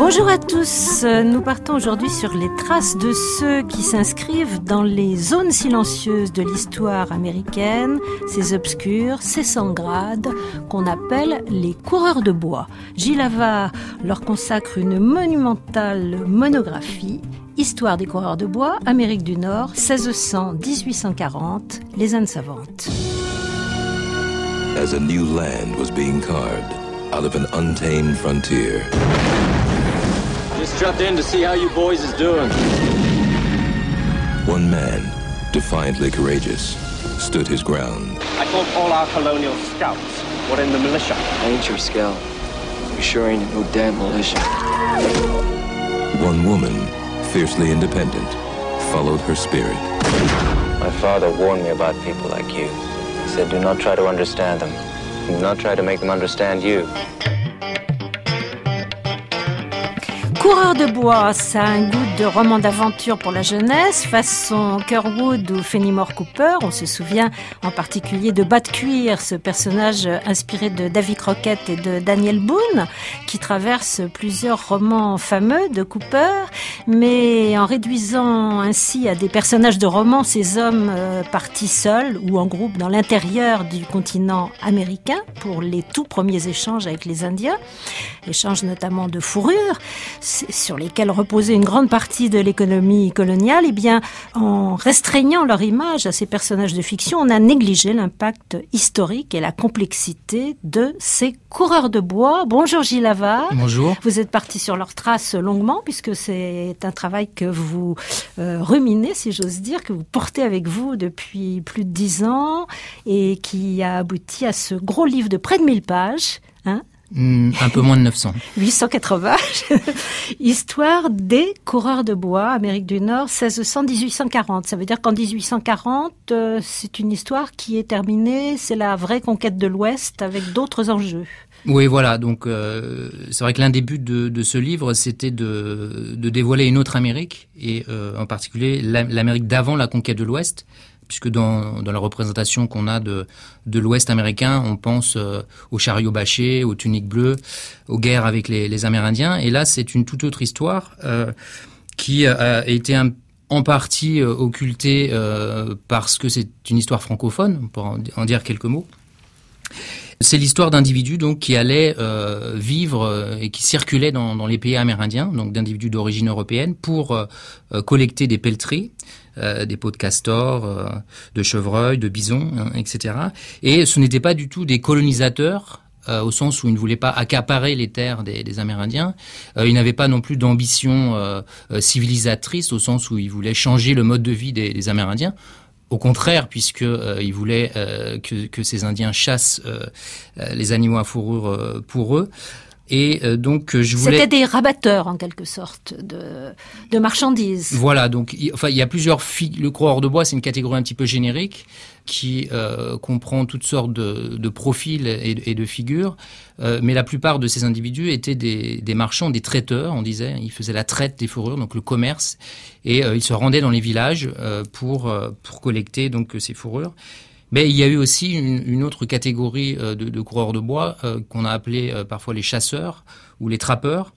Bonjour à tous, nous partons aujourd'hui sur les traces de ceux qui s'inscrivent dans les zones silencieuses de l'histoire américaine, ces obscurs, ces sans grades, qu'on appelle les coureurs de bois. Gilles leur consacre une monumentale monographie Histoire des coureurs de bois, Amérique du Nord, 1600-1840, les Indes savantes. As a new land was being carved out of an untamed frontier. Just dropped in to see how you boys is doing. One man, defiantly courageous, stood his ground. I thought all our colonial scouts were in the militia. I ain't your scout. You sure ain't no damn militia. One woman, fiercely independent, followed her spirit. My father warned me about people like you. He said, do not try to understand them. Do not try to make them understand you. coureur de bois, ça a un goût de roman d'aventure pour la jeunesse, façon Kerwood ou Fenimore Cooper. On se souvient en particulier de Bas cuir, ce personnage inspiré de David Crockett et de Daniel Boone, qui traverse plusieurs romans fameux de Cooper, mais en réduisant ainsi à des personnages de romans ces hommes euh, partis seuls ou en groupe dans l'intérieur du continent américain pour les tout premiers échanges avec les Indiens, échanges notamment de fourrures sur lesquels reposait une grande partie de l'économie coloniale, eh bien, en restreignant leur image à ces personnages de fiction, on a négligé l'impact historique et la complexité de ces coureurs de bois. Bonjour Gilles Bonjour. Vous êtes parti sur leurs traces longuement puisque c'est un travail que vous euh, ruminez, si j'ose dire, que vous portez avec vous depuis plus de dix ans et qui a abouti à ce gros livre de près de mille pages. Hein Mm, un peu moins de 900. 880. Histoire des coureurs de bois, Amérique du Nord, 1600-1840. Ça veut dire qu'en 1840, euh, c'est une histoire qui est terminée. C'est la vraie conquête de l'Ouest avec d'autres enjeux. Oui, voilà. Donc, euh, c'est vrai que l'un des buts de, ce livre, c'était de, dévoiler une autre Amérique, et euh, en particulier l'Amérique d'avant la conquête de l'Ouest puisque dans, la représentation qu'on a de, l'Ouest américain, on pense euh, aux chariots bâchés, aux tuniques bleues, aux guerres avec les, Amérindiens. Et là, c'est une toute autre histoire euh, qui a été en partie euh, occultée parce que c'est une histoire francophone, pour en dire quelques mots. C'est l'histoire d'individus donc qui allaient vivre et qui circulaient dans, les pays amérindiens, donc d'individus d'origine européenne, pour collecter des pelleteries, euh, des peaux de castor, de chevreuil, de bison, hein, etc. Et ce n'étaient pas du tout des colonisateurs. Euh, au sens où ils ne voulaient pas accaparer les terres des, Amérindiens. Euh, ils n'avaient pas non plus d'ambition civilisatrice, au sens où ils voulaient changer le mode de vie des, Amérindiens. Au contraire, puisqu'ils voulaient que, ces Indiens chassent les animaux à fourrure pour eux. Euh, donc euh, je voulais. C'était des rabatteurs en quelque sorte de, marchandises. Voilà, donc enfin il y a plusieurs le croire de bois, c'est une catégorie un petit peu générique qui euh, comprend toutes sortes de, profils et, de figures, mais la plupart de ces individus étaient des, des, marchands, des traiteurs, on disait. Ils faisaient la traite des fourrures, donc le commerce, et ils se rendaient dans les villages pour pour collecter donc ces fourrures. Mais il y a eu aussi une, autre catégorie euh, de, coureurs de bois euh, qu'on a appelé euh, parfois les chasseurs ou les trappeurs,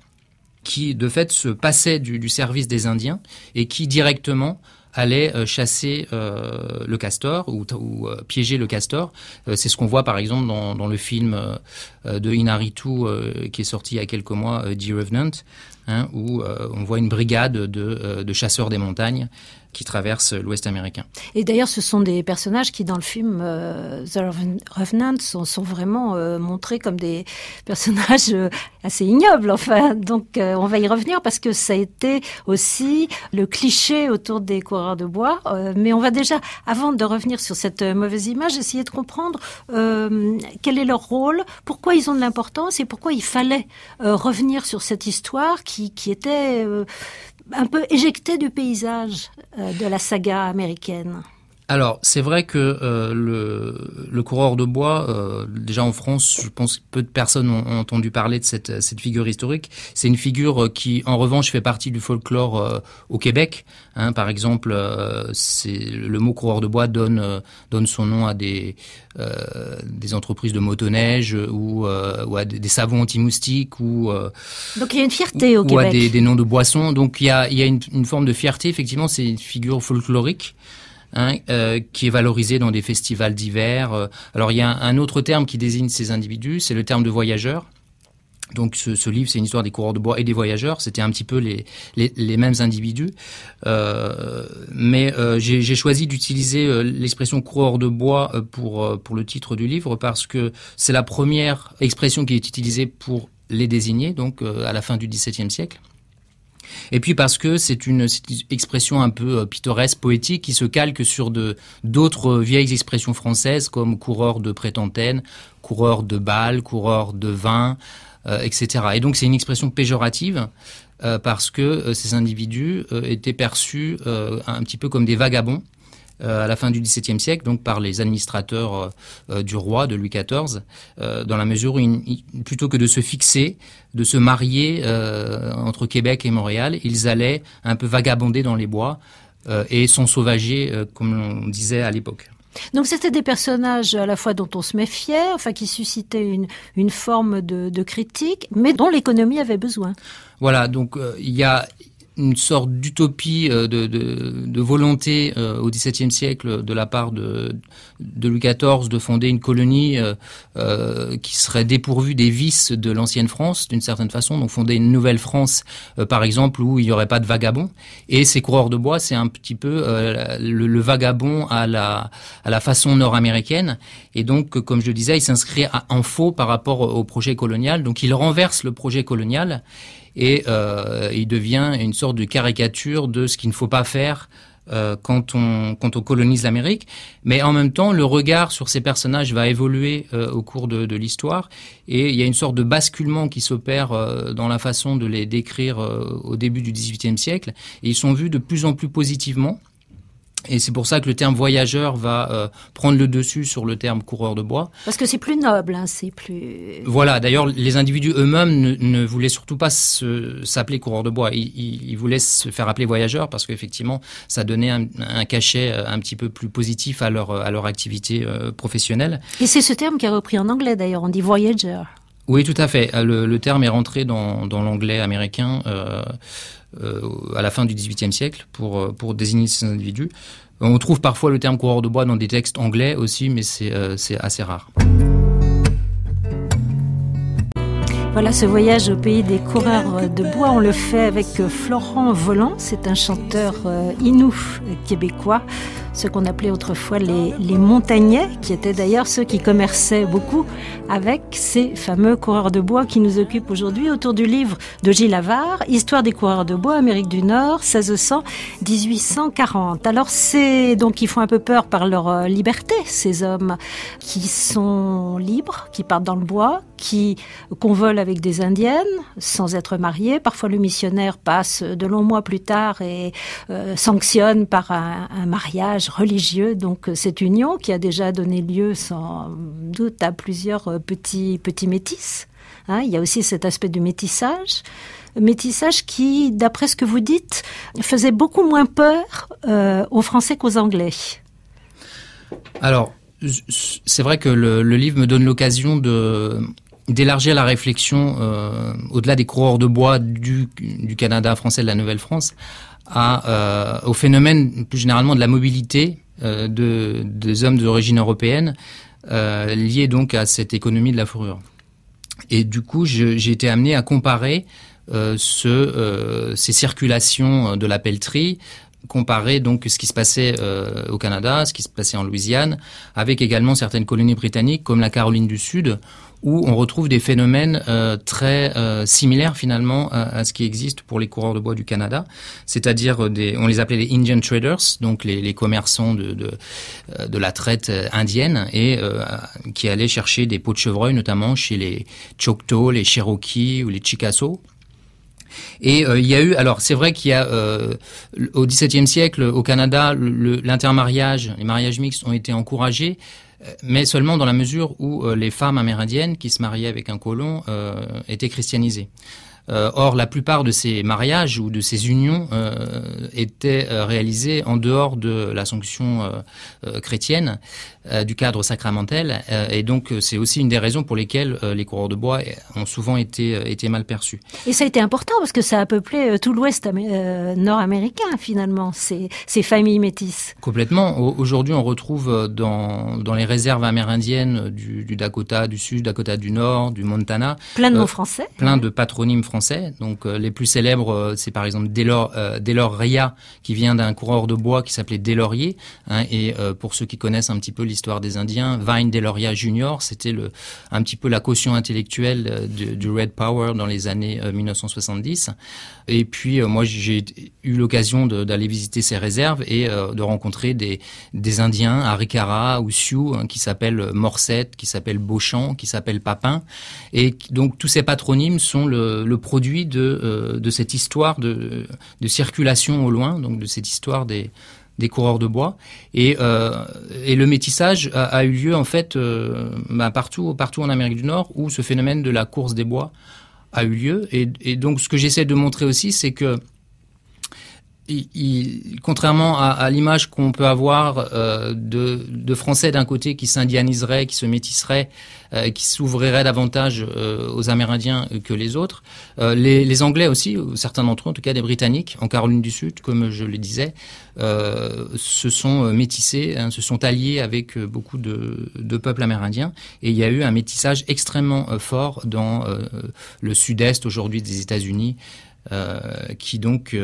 qui de fait se passaient du, service des Indiens et qui directement allaient chasser le castor ou, piéger le castor. c'est ce qu'on voit par exemple dans le film euh, de Inaritu euh, qui est sorti il y a quelques mois, The euh, Revenant, hein, où on voit une brigade de, chasseurs des montagnes qui traversent l'Ouest américain. Et d'ailleurs, ce sont des personnages qui, dans le film The Revenant, sont, vraiment montrés comme des personnages assez ignobles. Enfin, donc on va y revenir parce que ça a été aussi le cliché autour des coureurs de bois. mais on va déjà, avant de revenir sur cette mauvaise image, essayer de comprendre quel est leur rôle, pourquoi ils ont de l'importance et pourquoi il fallait euh, revenir sur cette histoire qui, était euh, un peu éjectée du paysage euh, de la saga américaine alors, c'est vrai que euh, le, le, coureur de bois, euh, déjà en France, je pense que peu de personnes ont, entendu parler de cette, cette figure historique. C'est une figure euh, qui, en revanche, fait partie du folklore au Québec. Hein, par exemple, c'est, le mot coureur de bois donne, donne son nom à des, des entreprises de motoneige ou, ou à des, savons anti-moustiques. Ou, donc, il y a une fierté au Québec. Ou à des, noms de boissons. Donc, il y a, y a une, une forme de fierté. Effectivement, c'est une figure folklorique. Hein, euh, qui est valorisé dans des festivals divers. Euh, alors il y a un, autre terme qui désigne ces individus, c'est le terme de voyageur. Donc ce, livre, c'est une histoire des coureurs de bois et des voyageurs. C'était un petit peu les, les, mêmes individus. Euh, mais j'ai choisi d'utiliser l'expression coureur de bois pour, pour le titre du livre parce que c'est la première expression qui est utilisée pour les désigner, donc à la fin du XVIIe siècle et puis parce que c'est une, expression un peu euh, pittoresque, poétique, qui se calque sur d'autres euh, vieilles expressions françaises comme coureur de prétentaine, coureur de balles, coureur de vin, euh, etc. Et donc c'est une expression péjorative parce que ces individus étaient perçus un petit peu comme des vagabonds euh, à la fin du XVIIe siècle, donc par les administrateurs euh, euh, du roi de Louis XIV, dans la mesure où plutôt que de se fixer, de se marier entre Québec et Montréal, ils allaient un peu vagabonder dans les bois et sont sauvagés, comme on disait à l'époque. Donc c'était des personnages à la fois dont on se méfiait, enfin qui suscitaient une, forme de, critique, mais dont l'économie avait besoin. Voilà, donc il y a une sorte d'utopie euh, de, volonté euh, au XVIIe siècle de la part de, Louis XIV de fonder une colonie euh, qui serait dépourvue des vices de l'ancienne France d'une certaine façon, donc fonder une nouvelle France par exemple où il n'y aurait pas de vagabonds. Et ces coureurs de bois, c'est un petit peu le, vagabond à la, à la façon nord-américaine. Et donc, comme je le disais, il s'inscrit en faux par rapport au projet colonial. Donc, il renverse le projet colonial et euh, il devient une sorte de caricature de ce qu'il ne faut pas faire euh, quand, on, quand colonise l'Amérique. Mais en même temps, le regard sur ces personnages va évoluer euh, au cours de, l'histoire et il y a une sorte de basculement qui s'opère dans la façon de les décrire au début du XVIIIe siècle et ils sont vus de plus en plus positivement. Et c'est pour ça que le terme voyageur va euh, prendre le dessus sur le terme coureur de bois. Parce que c'est plus noble, hein, c'est plus. Voilà. D'ailleurs, les individus eux-mêmes ne, voulaient surtout pas s'appeler coureur de bois. Ils, ils, voulaient se faire appeler voyageur parce qu'effectivement, ça donnait un, cachet euh, un petit peu plus positif à leur à leur activité euh, professionnelle. Et c'est ce terme qui est repris en anglais d'ailleurs. On dit voyageur. Oui, tout à fait. Le, terme est rentré dans, l'anglais américain. Euh, à la fin du XVIIIe siècle euh, pour, désigner ces individus. On trouve parfois le terme coureur de bois dans des textes anglais aussi, mais c'est euh, assez rare. Voilà ce voyage au pays des coureurs de bois. On le fait avec euh, Florent Volant, c'est un chanteur euh, inou euh, québécois, ce qu'on appelait autrefois les, les montagnais, qui étaient d'ailleurs ceux qui commerçaient beaucoup avec ces fameux coureurs de bois qui nous occupent aujourd'hui autour du livre de Gilles Lavard, Histoire des coureurs de bois, Amérique du Nord, 1600-1840. Alors c'est donc ils font un peu peur par leur liberté, ces hommes qui sont libres, qui partent dans le bois, qui qu'on avec des indiennes sans être mariées. Parfois, le missionnaire passe de longs mois plus tard et euh, sanctionne par un, mariage religieux donc euh, cette union qui a déjà donné lieu sans doute à plusieurs euh, petits petits métis. Hein. il y a aussi cet aspect du métissage métissage qui, d'après ce que vous dites, faisait beaucoup moins peur aux Français qu'aux Anglais. Alors, c'est vrai que le, le, livre me donne l'occasion de, d'élargir la réflexion euh, au-delà des coureurs de bois du, Canada français de la Nouvelle-France euh, au phénomène plus généralement de la mobilité euh, de, des hommes d'origine européenne liés donc à cette économie de la fourrure. Et du coup, j'ai été amené à comparer ce, ces circulations de la pelleterie, comparer donc ce qui se passait au Canada, ce qui se passait en Louisiane, avec également certaines colonies britanniques comme la Caroline du Sud, où on retrouve des phénomènes euh, très euh, similaires finalement à, ce qui existe pour les coureurs de bois du Canada, c'est-à-dire euh, des, on les appelait les Indian Traders, donc les, commerçants de, de, la traite indienne et qui allaient chercher des peaux de chevreuil notamment chez les Choctaw, les Cherokee ou les Chickasaw. Et il y a eu, alors c'est vrai qu'il y a au XVIIe siècle au Canada, l'intermariage, les mariages mixtes ont été encouragés euh, mais seulement dans la mesure où euh, les femmes amérindiennes qui se mariaient avec un colon euh, étaient christianisées. Euh, or, la plupart de ces mariages ou de ces unions euh, étaient euh, réalisés en dehors de la sanction chrétienne, du cadre sacramentel. et donc, c'est aussi une des raisons pour lesquelles les coureurs de bois ont souvent été, été mal perçus. Et ça a été important parce que ça a peuplé tout l'Ouest nord-américain, finalement, ces, ces familles métisses. Complètement. Aujourd'hui, on retrouve dans, dans les réserves amérindiennes du, du Dakota du Sud, Dakota du Nord, du Montana. Plein de noms français. Plein de patronymes français français. Donc euh, les plus célèbres, euh, c'est par exemple Delors, euh, Ria, qui vient d'un coureur de bois qui s'appelait Delorier. Hein, et pour ceux qui connaissent un petit peu l'histoire des Indiens, Vine Deloria Jr., c'était le, un petit peu la caution intellectuelle du, Red Power dans les années 1970. Et puis moi, j'ai eu l'occasion d'aller visiter ces réserves et de rencontrer des, des Indiens, Arikara ou Sioux, hein, qui s'appellent Morset, qui s'appellent Beauchamp, qui s'appellent Papin. Et donc tous ces patronymes sont le produit euh, de, cette histoire de, circulation au loin, donc de cette histoire des, coureurs de bois. Et, euh, le métissage a, eu lieu en fait euh, bah, partout, partout en Amérique du Nord où ce phénomène de la course des bois a eu lieu. et donc ce que j'essaie de montrer aussi, c'est que il, contrairement à, à l'image qu'on peut avoir euh, de, de, Français d'un côté qui s'indianiseraient, qui se métisseraient, euh, qui s'ouvriraient davantage euh, aux Amérindiens que les autres, les, les, Anglais aussi, certains d'entre eux, en tout cas des Britanniques, en Caroline du Sud, comme je le disais, se sont métissés, hein, se sont alliés avec beaucoup de, de, peuples amérindiens, et il y a eu un métissage extrêmement fort dans le sud-est aujourd'hui des États-Unis, qui donc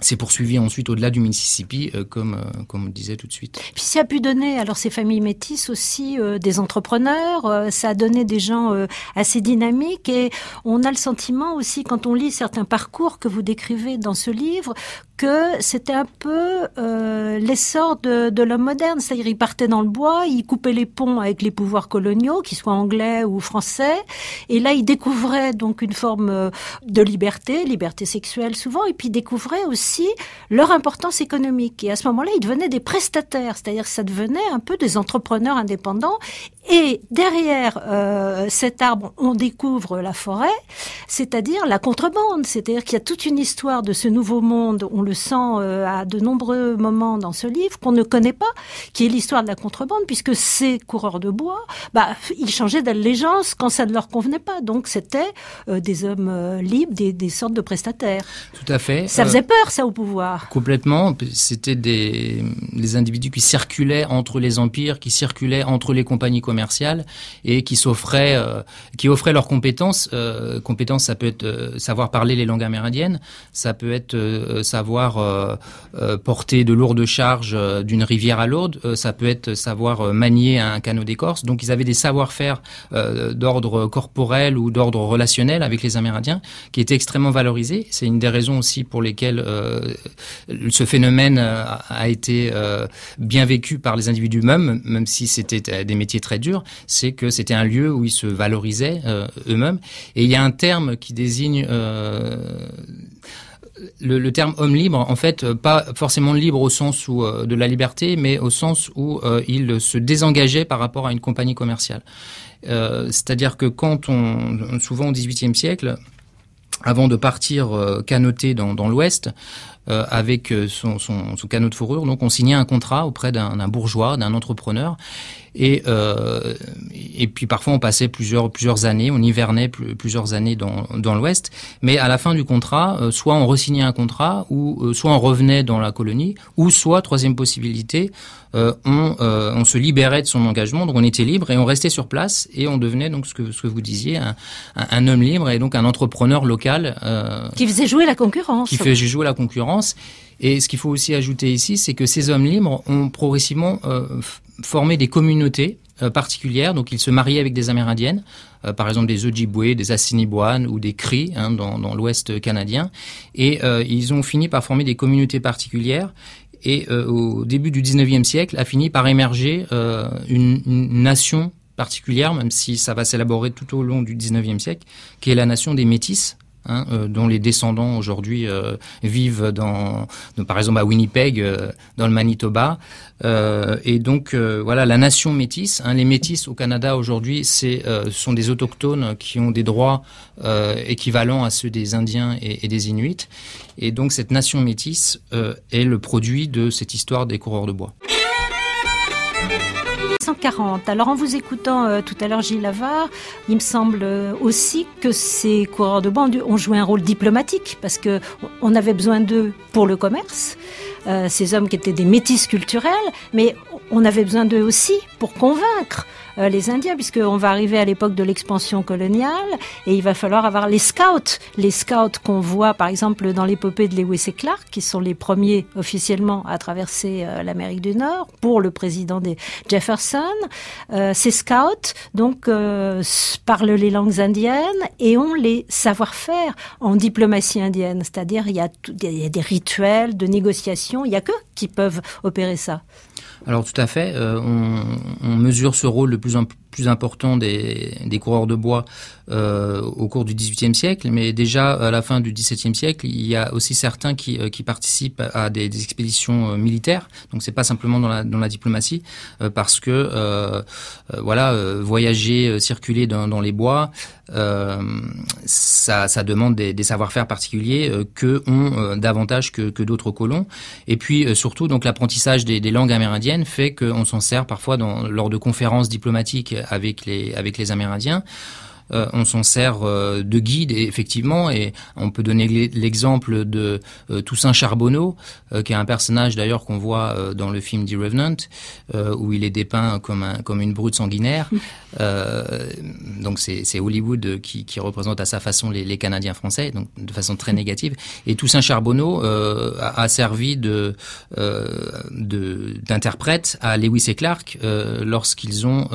s'est poursuivi ensuite au-delà du Mississippi, euh, comme, euh, comme on disait tout de suite. Puis ça a pu donner, alors ces familles métisses aussi, euh, des entrepreneurs, ça a donné des gens assez dynamiques et on a le sentiment aussi, quand on lit certains parcours que vous décrivez dans ce livre, que c'était un peu euh, l'essor de, l'homme moderne. C'est-à-dire, il partait dans le bois, il coupait les ponts avec les pouvoirs coloniaux, qu'ils soient anglais ou français, et là, il découvrait donc une forme euh, de liberté, liberté sexuelle souvent, et puis il découvrait aussi leur importance économique. Et à ce moment-là, il devenaient des prestataires, c'est-à-dire, ça devenait un peu des entrepreneurs indépendants, et derrière euh, cet arbre, on découvre la forêt, c'est-à-dire la contrebande, c'est-à-dire qu'il y a toute une histoire de ce nouveau monde, on le sent euh, à de nombreux moments dans ce livre, qu'on ne connaît pas, qui est l'histoire de la contrebande, puisque ces coureurs de bois, bah, ils changeaient d'allégeance quand ça ne leur convenait pas. Donc c'était euh, des hommes libres, des, des, sortes de prestataires. Tout à fait. Ça faisait peur, ça, au pouvoir. Complètement. C'était des individus qui circulaient entre les empires, qui circulaient entre les compagnies commerciales et qui s'offraient, euh, qui offraient leurs compétences. Euh, compétences, ça peut être euh, savoir parler les langues amérindiennes, ça peut être savoir porter de lourdes charges d'une rivière à l'autre, ça peut être savoir manier un canot d'écorce. Donc ils avaient des savoir-faire d'ordre corporel ou d'ordre relationnel avec les Amérindiens qui étaient extrêmement valorisés. C'est une des raisons aussi pour lesquelles ce phénomène a été bien vécu par les individus même, même si c'était des métiers très c'est que c'était un lieu où ils se valorisaient euh, eux-mêmes. Et il y a un terme qui désigne... Euh, le, terme homme libre, en fait, euh, pas forcément libre au sens où, de la liberté, mais au sens où il se désengageait par rapport à une compagnie commerciale. C'est-à-dire que quand on, souvent au XVIIIe siècle, avant de partir canoter dans, l'Ouest, avec son, canot de fourrure. Donc, on signait un contrat auprès d'un bourgeois, d'un entrepreneur, et, euh, et puis parfois on passait plusieurs, plusieurs années, on hivernait plusieurs années dans, dans l'Ouest. Mais à la fin du contrat, euh, soit on resignait un contrat, ou euh, soit on revenait dans la colonie, ou soit, troisième possibilité, euh, on, on se libérait de son engagement, donc on était libre et on restait sur place et on devenait donc ce que, ce que vous disiez, un, un, un homme libre et donc un entrepreneur local. qui faisait jouer la concurrence. Qui faisait jouer la concurrence et ce qu'il faut aussi ajouter ici, c'est que ces hommes libres ont progressivement euh, formé des communautés euh, particulières. Donc, ils se mariaient avec des Amérindiennes, euh, par exemple des Ojibwés, des Assiniboines ou des Cris hein, dans, l'Ouest canadien. Et ils ont fini par former des communautés particulières. Et au début du 19e siècle, a fini par émerger une, une, nation particulière, même si ça va s'élaborer tout au long du 19e siècle, qui est la nation des Métis, Hein, euh, dont les descendants aujourd'hui euh, vivent dans, par exemple à Winnipeg, euh, dans le Manitoba. et donc voilà, la nation métisse. Hein, les métisses au Canada aujourd'hui, c'est sont des autochtones qui ont des droits équivalents à ceux des Indiens et, et, des Inuits. Et donc cette nation métisse est le produit de cette histoire des coureurs de bois. Alors en vous écoutant euh, tout à l'heure Gilles Lavard, il me semble euh, aussi que ces coureurs de bande ont joué un rôle diplomatique parce que on avait besoin d'eux pour le commerce. Euh, ces hommes qui étaient des métis culturels, mais on avait besoin d'eux aussi pour convaincre. Euh, les Indiens, puisqu'on va arriver à l'époque de l'expansion coloniale et il va falloir avoir les scouts, les scouts qu'on voit par exemple dans l'épopée de Lewis et Clark, qui sont les premiers officiellement à traverser euh, l'Amérique du Nord pour le président des Jefferson. Euh, ces scouts donc parlent les langues indiennes et ont les savoir-faire en diplomatie indienne, c'est-à-dire il y a, des rituels de négociation, il n'y a que qui peuvent opérer ça. Alors tout à fait, euh, on, on, mesure ce rôle de plus en plus plus important des, coureurs de bois euh, au cours du XVIIIe siècle, mais déjà à la fin du XVIIe siècle, il y a aussi certains qui, euh, participent à des, expéditions euh, militaires. Donc c'est pas simplement dans la, diplomatie, parce que voilà, voyager, circuler dans, les bois, ça, demande des, savoir-faire particuliers que ont davantage que, d'autres colons. Et puis surtout, donc l'apprentissage des, langues amérindiennes fait qu'on s'en sert parfois lors de conférences diplomatiques avec les, avec les Amérindiens. Euh, on s'en sert euh, de guide, effectivement, et on peut donner l'exemple de euh, Toussaint Charbonneau, qui est un personnage d'ailleurs qu'on voit dans le film The Revenant, où il est dépeint comme, un, comme une brute sanguinaire. donc c'est Hollywood qui, représente à sa façon les, Canadiens français, donc de façon très négative. Et Toussaint Charbonneau a, servi de d'interprète à Lewis et Clark lorsqu'ils ont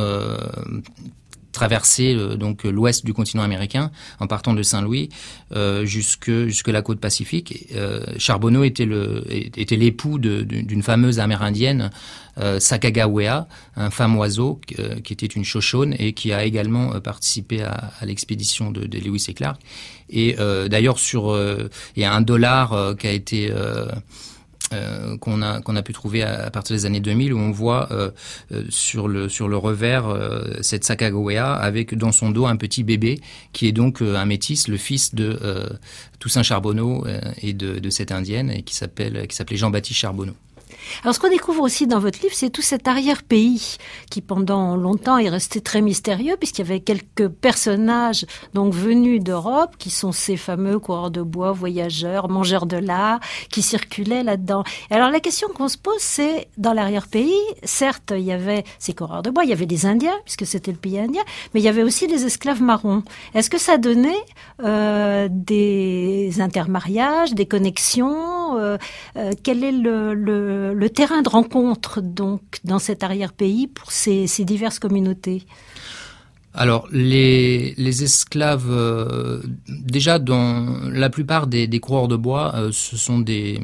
traverser euh, donc euh, l'ouest du continent américain en partant de Saint-Louis euh, jusque jusque la côte pacifique. Charbonneau était le était l'époux d'une fameuse amérindienne Sakagawea, un femme oiseau qui était une chauchonne et qui a également participé à, l'expédition de, de, Lewis et Clark. Et d'ailleurs sur il y a un dollar qui a été euh, qu'on a qu'on a pu trouver à, partir des années 2000 où on voit euh, euh, sur le sur le revers cette Sacagawea avec dans son dos un petit bébé qui est donc un métis le fils de Toussaint Charbonneau et de, de, cette indienne et qui s'appelle qui s'appelait Jean-Baptiste Charbonneau. Alors ce qu'on découvre aussi dans votre livre, c'est tout cet arrière-pays qui pendant longtemps est resté très mystérieux puisqu'il y avait quelques personnages donc venus d'Europe qui sont ces fameux coureurs de bois, voyageurs, mangeurs de l'art qui circulaient là-dedans. Alors la question qu'on se pose, c'est dans l'arrière-pays, certes il y avait ces coureurs de bois, il y avait des Indiens puisque c'était le pays indien, mais il y avait aussi des esclaves marrons. Est-ce que ça donnait euh, des intermariages, des connexions euh, euh, Quel est le le terrain de rencontre donc dans cet arrière-pays pour ces, diverses communautés alors, les, esclaves, euh, déjà dans la plupart des, coureurs de bois, euh, ce sont des,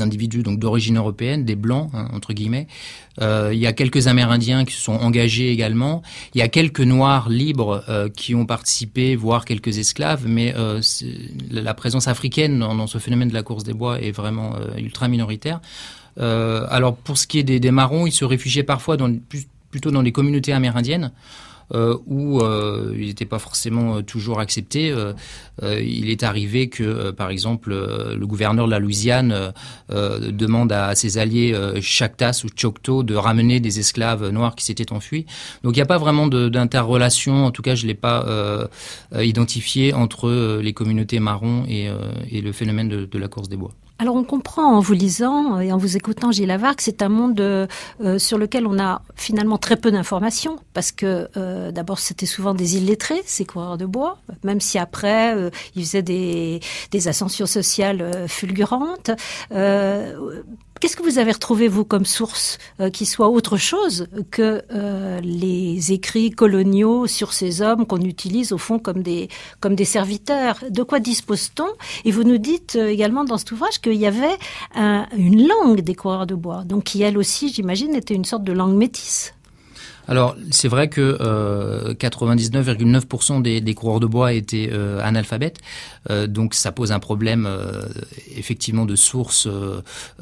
individus donc d'origine européenne, des blancs hein, entre guillemets. Euh, il y a quelques Amérindiens qui se sont engagés également. Il y a quelques Noirs libres qui ont participé, voire quelques esclaves, mais la présence africaine dans, dans, ce phénomène de la course des bois est vraiment ultra minoritaire. Euh, alors pour ce qui est des, marrons, ils se réfugiaient parfois plutôt dans les communautés amérindiennes. Euh, où euh, ils n'étaient pas forcément toujours acceptés. il est arrivé que, par exemple, le gouverneur de la Louisiane demande à ses alliés Chactas ou Choctaw de ramener des esclaves noirs qui s'étaient enfuis. Donc il n'y a pas vraiment d'interrelation, en tout cas je ne l'ai pas identifié, entre les communautés marrons et, le phénomène de la course des bois alors on comprend en vous lisant et en vous écoutant Gilles Lavard que c'est un monde euh, euh, sur lequel on a finalement très peu d'informations parce que euh, d'abord c'était souvent des illettrés, ces coureurs de bois, même si après ils faisaient des ascensions sociales fulgurantes Qu'est-ce que vous avez retrouvé, vous, comme source euh, qui soit autre chose que euh, les écrits coloniaux sur ces hommes qu'on utilise, au fond, comme des, comme des serviteurs De quoi dispose-t-on Et vous nous dites euh, également dans cet ouvrage qu'il y avait une langue des coureurs de bois, donc qui, elle aussi, j'imagine, était une sorte de langue métisse. Alors, c'est vrai que 99,9% euh, des, coureurs de bois étaient euh, analphabètes, euh, donc ça pose un problème effectivement de source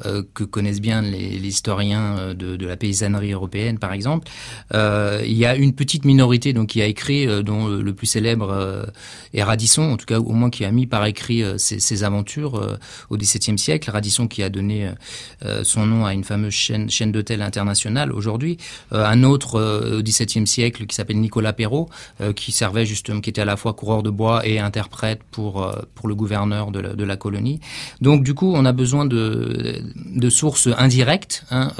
que connaissent bien les, historiens de, la paysannerie européenne, par exemple. il y a une petite minorité donc qui a écrit, dont le plus célèbre est Radisson, en tout cas au moins qui a mis par écrit ses, aventures au XVIIe siècle. Radisson qui a donné son nom à une fameuse chaîne, chaîne d'hôtels internationale aujourd'hui. un autre euh, au XVIIe siècle qui s'appelle Nicolas Perrault, euh, qui servait justement, qui était à la fois coureur de bois et interprète pour euh, pour le gouverneur de la, colonie. Donc du coup, on a besoin de sources indirectes, hein,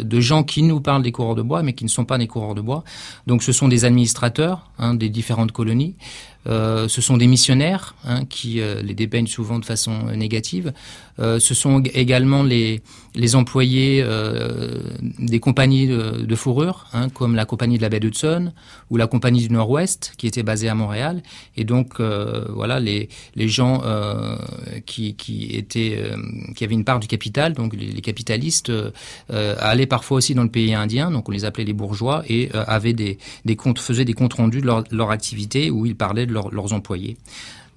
de gens qui nous parlent des coureurs de bois, mais qui ne sont pas des coureurs de bois. Donc ce sont des administrateurs hein, des différentes colonies. ce sont des missionnaires hein, qui les dépeignent souvent de façon négative. Euh, ce sont également les, employés euh, des compagnies de, de fourrure, hein, comme la compagnie de la baie d'Hudson ou la compagnie du Nord-Ouest, qui était basée à Montréal. Et donc, euh, voilà, les, gens qui, étaient, qui avaient une part du capital, donc les, capitalistes, allaient parfois aussi dans le pays indien, donc on les appelait les bourgeois, et avaient des, comptes, faisaient des comptes rendus de leur, activité où ils parlaient de leurs employés.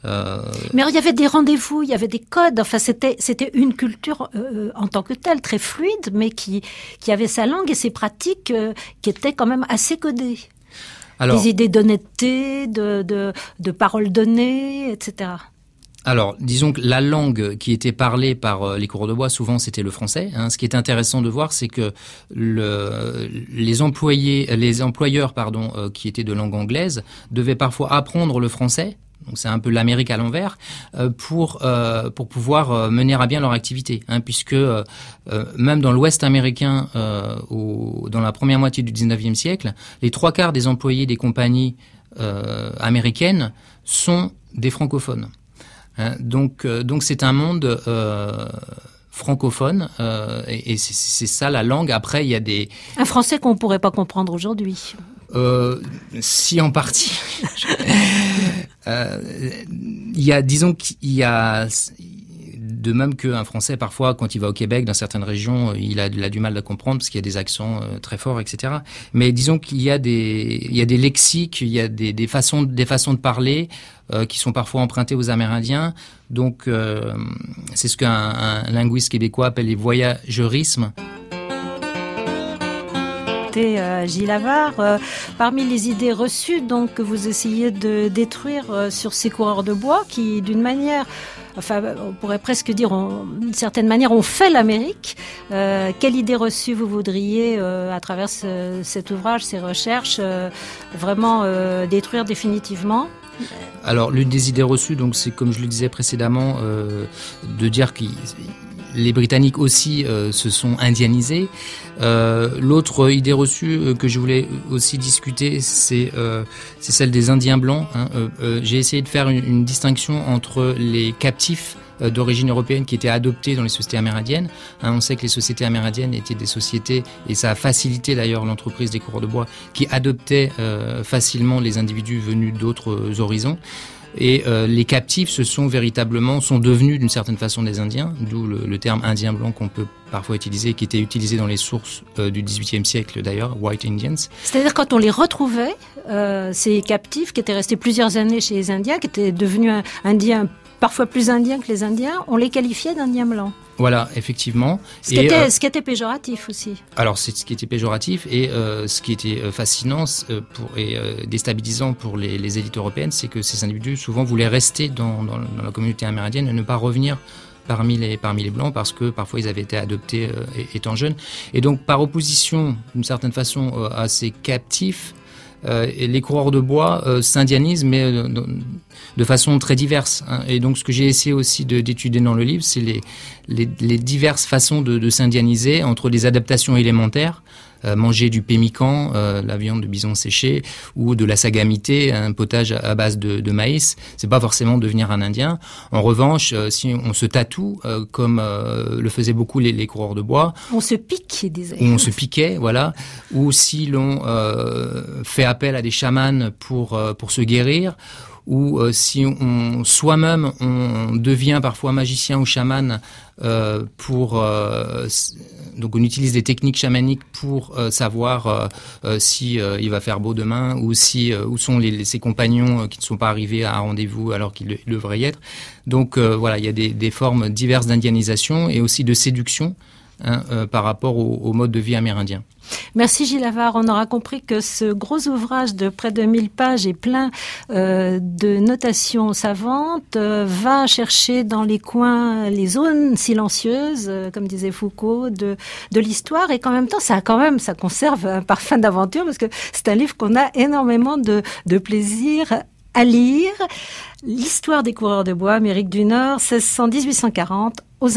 Euh, mais il y avait des rendez-vous, il y avait des codes. Enfin, c'était c'était une culture euh, euh, en tant que telle très fluide, mais qui qui avait sa langue et ses pratiques qui étaient quand même assez codées. des idées d'honnêteté, de, de, paroles données, etc. Alors, disons que la langue qui était parlée par les cours de bois, souvent, c'était le français. Hein. Ce qui est intéressant de voir, c'est que le, les employés, les employeurs, pardon, qui étaient de langue anglaise, devaient parfois apprendre le français donc c'est un peu l'Amérique à l'envers, euh, euh, pour, pouvoir euh, mener à bien leur activité, hein, puisque même dans l'Ouest américain, dans la première moitié du 19e siècle, les trois quarts des employés des compagnies américaines sont des francophones. Hein. donc c'est un monde francophone et, c'est ça la langue. Après, il y a des un français qu'on ne pourrait pas comprendre aujourd'hui. Euh, si en partie. Euh, il y a, disons qu'il y a, de même qu'un Français, parfois, quand il va au Québec, dans certaines régions, il a, du mal à comprendre parce qu'il y a des accents euh, très forts, etc. Mais disons qu'il y a des, il y a des lexiques, il y a des, façons, des façons de parler qui sont parfois empruntées aux Amérindiens. Donc, c'est ce qu'un linguiste québécois appelle les voyageurismes. Gilles Avard, Parmi les idées reçues donc que vous essayez de détruire euh, sur ces coureurs de bois qui, d'une manière, enfin, on pourrait presque dire, d'une certaine manière, ont fait l'Amérique. Euh, quelle idée reçue vous voudriez, euh, à travers cet ouvrage, ces recherches, vraiment détruire définitivement Alors, l'une des idées reçues, donc, c'est comme je le disais précédemment, de dire qu'il les Britanniques aussi euh, se sont indianisés. Euh, l'autre idée reçue euh, que je voulais aussi discuter, c'est celle des Indiens blancs. Hein. J'ai essayé de faire une distinction entre les captifs euh, d'origine européenne qui étaient adoptés dans les sociétés amérindiennes. Hein, on sait que les sociétés amérindiennes étaient des sociétés, et ça a facilité d'ailleurs l'entreprise des coureurs de bois, qui adoptait euh, facilement les individus venus d'autres euh, horizons. Et les captifs se sont véritablement, sont devenus d'une certaine façon des Indiens, d'où le, terme Indien blanc qu'on peut parfois utiliser, qui était utilisé dans les sources du XVIIIe siècle d'ailleurs, White Indians. C'est-à-dire quand on les retrouvait, ces captifs qui étaient restés plusieurs années chez les Indiens, qui étaient devenus un, indiens parfois plus indiens que les Indiens, on les qualifiait d'Indiens blancs. Voilà, effectivement. Ce, qui, était, euh, ce qui était péjoratif aussi. Alors, c'est ce qui était péjoratif et euh, ce qui était euh, fascinant pour, et déstabilisant pour les, élites européennes, c'est que ces individus souvent voulaient rester dans, la communauté amérindienne et ne pas revenir parmi les, parmi les Blancs parce que parfois ils avaient été adoptés étant jeunes. Et donc, par opposition, d'une certaine façon, à ces captifs, les coureurs de bois s'indianisent, mais de façon très diverse. Hein. Et donc, ce que j'ai essayé aussi d'étudier dans le livre, c'est les, diverses façons de, s'indianiser entre les adaptations élémentaires, euh, manger du pémican, euh, la viande de bison séchée, ou de la sagamité, un potage à base de, de maïs. C'est pas forcément devenir un Indien. En revanche, euh, si on se tatoue, comme le faisaient beaucoup les, coureurs de bois, on se pique, désolé. on se piquait, voilà. Ou si l'on fait appel à des chamans pour pour se guérir ou euh, si on soi-même on devient parfois magicien ou chaman euh, pour euh, donc on utilise des techniques chamaniques pour savoir si il va faire beau demain ou si où sont ses compagnons qui ne sont pas arrivés à un rendez-vous alors qu'ils devraient y être. Donc voilà, il y a des formes diverses d'indianisation et aussi de séduction Hein, euh, par rapport au, mode de vie amérindien. Merci Gilles Lavard. On aura compris que ce gros ouvrage de près de 1000 pages et plein euh, de notations savantes euh, va chercher dans les coins les zones silencieuses, comme disait Foucault, de, l'histoire et qu'en même temps, ça, quand même, ça conserve un parfum d'aventure parce que c'est un livre qu'on a énormément de, de plaisir à lire. L'histoire des coureurs de bois, Amérique du Nord, 1610-1840,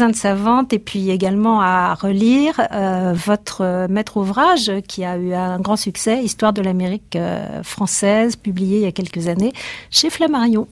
de sa vente et puis également à relire euh, votre euh, maître ouvrage qui a eu un grand succès, Histoire de l'Amérique euh, française, publié il y a quelques années chez Flammarion.